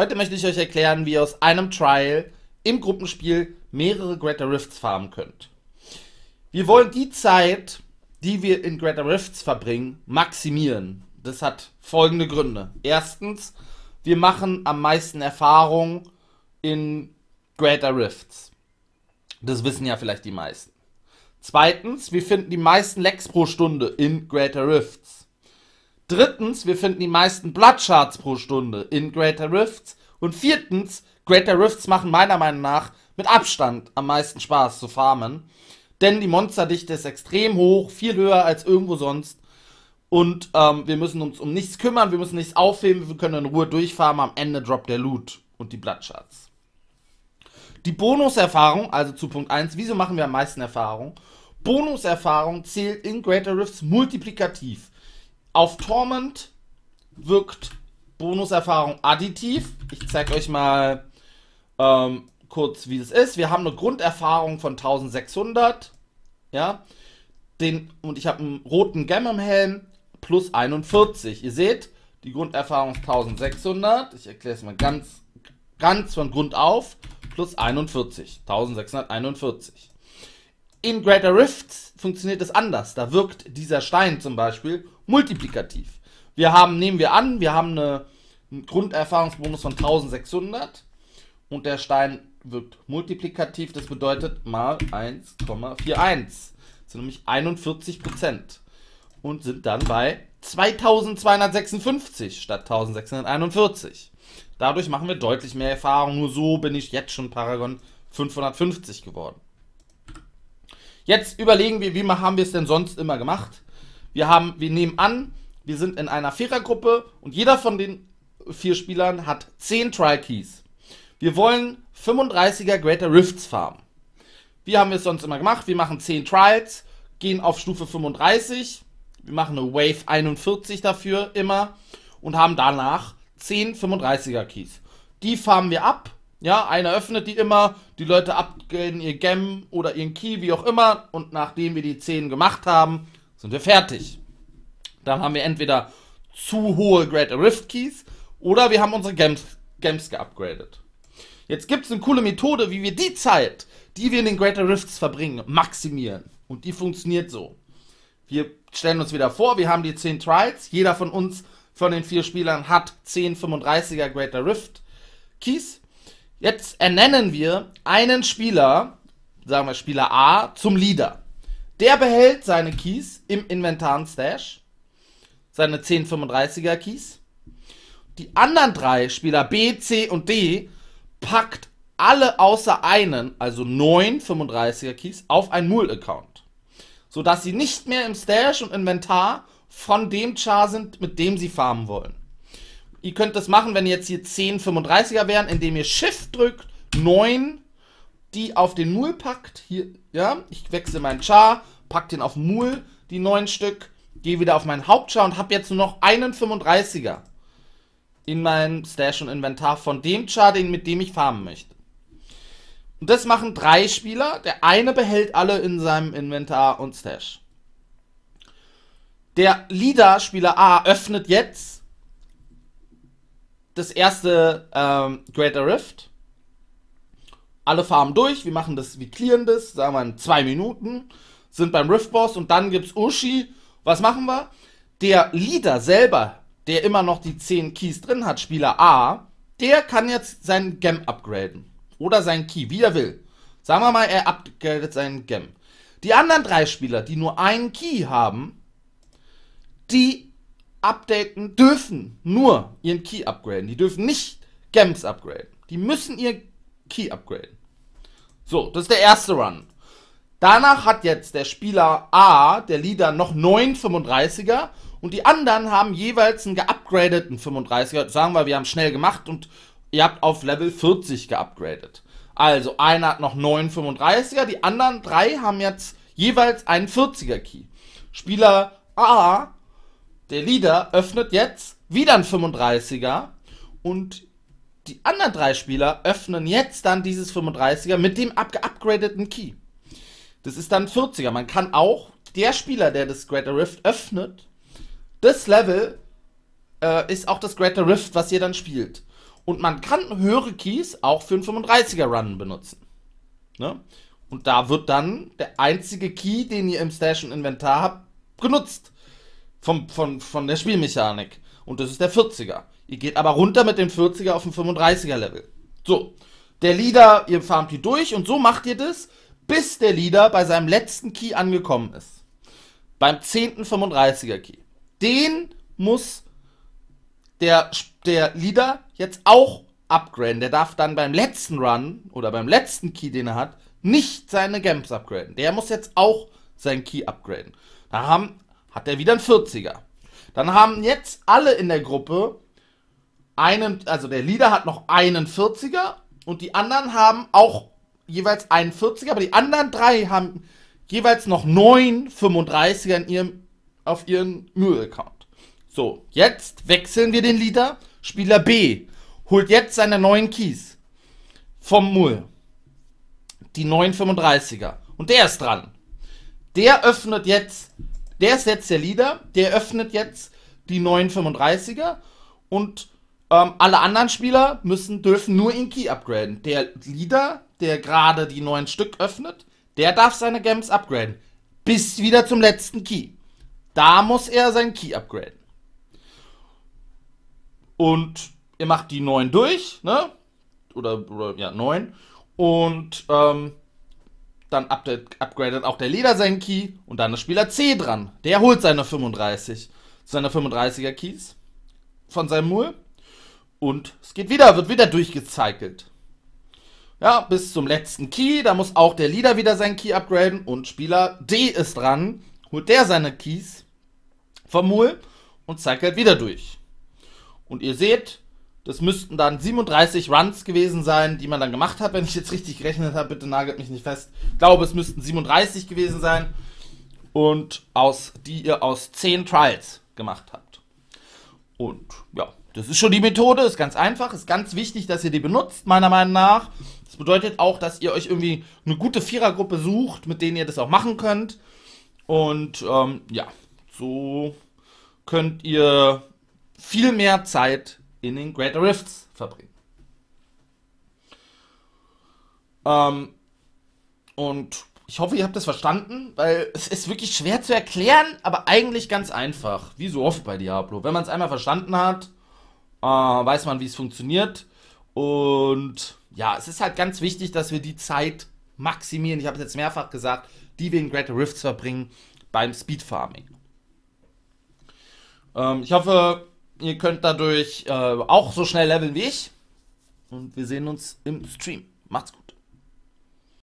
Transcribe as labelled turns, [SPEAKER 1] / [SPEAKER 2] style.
[SPEAKER 1] Heute möchte ich euch erklären, wie ihr aus einem Trial im Gruppenspiel mehrere Greater Rifts farmen könnt. Wir wollen die Zeit, die wir in Greater Rifts verbringen, maximieren. Das hat folgende Gründe. Erstens, wir machen am meisten Erfahrung in Greater Rifts. Das wissen ja vielleicht die meisten. Zweitens, wir finden die meisten Lecks pro Stunde in Greater Rifts. Drittens, wir finden die meisten Bloodshards pro Stunde in Greater Rifts. Und viertens, Greater Rifts machen meiner Meinung nach mit Abstand am meisten Spaß zu farmen. Denn die Monsterdichte ist extrem hoch, viel höher als irgendwo sonst. Und ähm, wir müssen uns um nichts kümmern, wir müssen nichts aufheben, wir können in Ruhe durchfarmen. Am Ende droppt der Loot und die Bloodshards. Die Bonuserfahrung, also zu Punkt 1, wieso machen wir am meisten Erfahrung? Bonuserfahrung zählt in Greater Rifts multiplikativ. Auf Torment wirkt Bonuserfahrung additiv. Ich zeige euch mal ähm, kurz, wie das ist. Wir haben eine Grunderfahrung von 1600. Ja. Den, und ich habe einen roten Gammam-Helm plus 41. Ihr seht, die Grunderfahrung ist 1600. Ich erkläre es mal ganz, ganz von Grund auf. Plus 41. 1641. In Greater Rifts funktioniert es anders. Da wirkt dieser Stein zum Beispiel multiplikativ. Wir haben, nehmen wir an, wir haben eine, einen Grunderfahrungsbonus von 1600 und der Stein wirkt multiplikativ. Das bedeutet mal 1,41. Das sind nämlich 41 und sind dann bei 2256 statt 1641. Dadurch machen wir deutlich mehr Erfahrung. Nur so bin ich jetzt schon Paragon 550 geworden. Jetzt überlegen wir, wie haben wir es denn sonst immer gemacht? Wir, haben, wir nehmen an, wir sind in einer Vierergruppe und jeder von den vier Spielern hat 10 Trial Keys. Wir wollen 35er Greater Rifts farmen. Wie haben wir es sonst immer gemacht? Wir machen 10 Trials, gehen auf Stufe 35, wir machen eine Wave 41 dafür immer und haben danach 10 35er Keys. Die farmen wir ab ja, einer öffnet die immer, die Leute upgraden ihr Gem oder ihren Key, wie auch immer. Und nachdem wir die 10 gemacht haben, sind wir fertig. Dann haben wir entweder zu hohe Great Rift Keys oder wir haben unsere Gems, Gems geupgradet. Jetzt gibt es eine coole Methode, wie wir die Zeit, die wir in den Greater Rifts verbringen, maximieren. Und die funktioniert so. Wir stellen uns wieder vor, wir haben die 10 Trials. Jeder von uns, von den vier Spielern, hat 10 35er Greater Rift Keys. Jetzt ernennen wir einen Spieler, sagen wir Spieler A, zum Leader. Der behält seine Keys im Inventaren-Stash, seine 1035er Keys. Die anderen drei Spieler B, C und D packt alle außer einen, also 935 er Keys, auf ein Null-Account. Sodass sie nicht mehr im Stash und Inventar von dem Char sind, mit dem sie farmen wollen. Ihr könnt das machen, wenn jetzt hier 10 35er wären, indem ihr Shift drückt, 9, die auf den Mul packt. Hier, ja, ich wechsle meinen Char, pack den auf Mul, die 9 Stück, gehe wieder auf meinen Hauptchar und habe jetzt nur noch einen 35er in meinem Stash und Inventar von dem Char, den, mit dem ich farmen möchte. Und das machen drei Spieler. Der eine behält alle in seinem Inventar und Stash. Der Leader, Spieler A, öffnet jetzt das erste ähm, Greater Rift. Alle Farben durch, wir machen das, wir clearen das, sagen wir in zwei Minuten, sind beim Rift Boss und dann gibt's Ushi. Was machen wir? Der Leader selber, der immer noch die 10 Keys drin hat, Spieler A, der kann jetzt seinen Gem upgraden. Oder seinen Key, wie er will. Sagen wir mal, er upgradet seinen Gem. Die anderen drei Spieler, die nur einen Key haben, die updaten dürfen nur ihren Key upgraden. Die dürfen nicht Gems upgraden. Die müssen ihr Key upgraden. So, das ist der erste Run. Danach hat jetzt der Spieler A, der Leader, noch 9 35er und die anderen haben jeweils einen geupgradeten 35er. Sagen wir, wir haben schnell gemacht und ihr habt auf Level 40 geupgradet. Also einer hat noch 9 35er, die anderen drei haben jetzt jeweils einen 40er Key. Spieler A der Leader öffnet jetzt wieder ein 35er und die anderen drei Spieler öffnen jetzt dann dieses 35er mit dem geupgradeten Key. Das ist dann 40er. Man kann auch, der Spieler, der das Greater Rift öffnet, das Level äh, ist auch das Greater Rift, was ihr dann spielt. Und man kann höhere Keys auch für einen 35er Run benutzen. Ne? Und da wird dann der einzige Key, den ihr im Stash und Inventar habt, genutzt. Vom, von, von der Spielmechanik. Und das ist der 40er. Ihr geht aber runter mit dem 40er auf den 35er Level. So. Der Leader, ihr farmt die durch und so macht ihr das, bis der Leader bei seinem letzten Key angekommen ist. Beim 10. 35er Key. Den muss der, der Leader jetzt auch upgraden. Der darf dann beim letzten Run oder beim letzten Key, den er hat, nicht seine Gems upgraden. Der muss jetzt auch sein Key upgraden. Da haben hat er wieder einen 40er. Dann haben jetzt alle in der Gruppe einen, also der Leader hat noch einen 40er und die anderen haben auch jeweils einen 40er, aber die anderen drei haben jeweils noch neun 35er in ihrem, auf ihren Müll-Account. So, jetzt wechseln wir den Leader. Spieler B holt jetzt seine neuen Keys vom Müll. Die 35 er Und der ist dran. Der öffnet jetzt der ist jetzt der Leader, der öffnet jetzt die neuen 35er und ähm, alle anderen Spieler müssen, dürfen nur in Key upgraden. Der Leader, der gerade die neuen Stück öffnet, der darf seine Gems upgraden. Bis wieder zum letzten Key. Da muss er sein Key upgraden. Und ihr macht die neun durch, ne? Oder, oder ja, neun. Und ähm, dann upgradet auch der Leader seinen Key und dann ist Spieler C dran. Der holt seine 35, seine 35er Keys von seinem Mul und es geht wieder, wird wieder durchgecycelt. Ja, bis zum letzten Key, da muss auch der Leader wieder seinen Key upgraden und Spieler D ist dran, holt der seine Keys vom Mul und zeigt halt wieder durch. Und ihr seht, das müssten dann 37 Runs gewesen sein, die man dann gemacht hat, wenn ich jetzt richtig gerechnet habe. Bitte nagelt mich nicht fest. Ich glaube, es müssten 37 gewesen sein. Und aus, die ihr aus 10 Trials gemacht habt. Und ja, das ist schon die Methode, ist ganz einfach, ist ganz wichtig, dass ihr die benutzt, meiner Meinung nach. Das bedeutet auch, dass ihr euch irgendwie eine gute Vierergruppe sucht, mit denen ihr das auch machen könnt. Und ähm, ja, so könnt ihr viel mehr Zeit in den Greater Rifts verbringen. Ähm, und ich hoffe, ihr habt das verstanden, weil es ist wirklich schwer zu erklären, aber eigentlich ganz einfach. Wie so oft bei Diablo. Wenn man es einmal verstanden hat, äh, weiß man, wie es funktioniert. Und ja, es ist halt ganz wichtig, dass wir die Zeit maximieren. Ich habe es jetzt mehrfach gesagt, die wir in Greater Rifts verbringen beim Speed Farming. Ähm, ich hoffe, Ihr könnt dadurch äh, auch so schnell leveln wie ich. Und wir sehen uns im Stream. Macht's gut.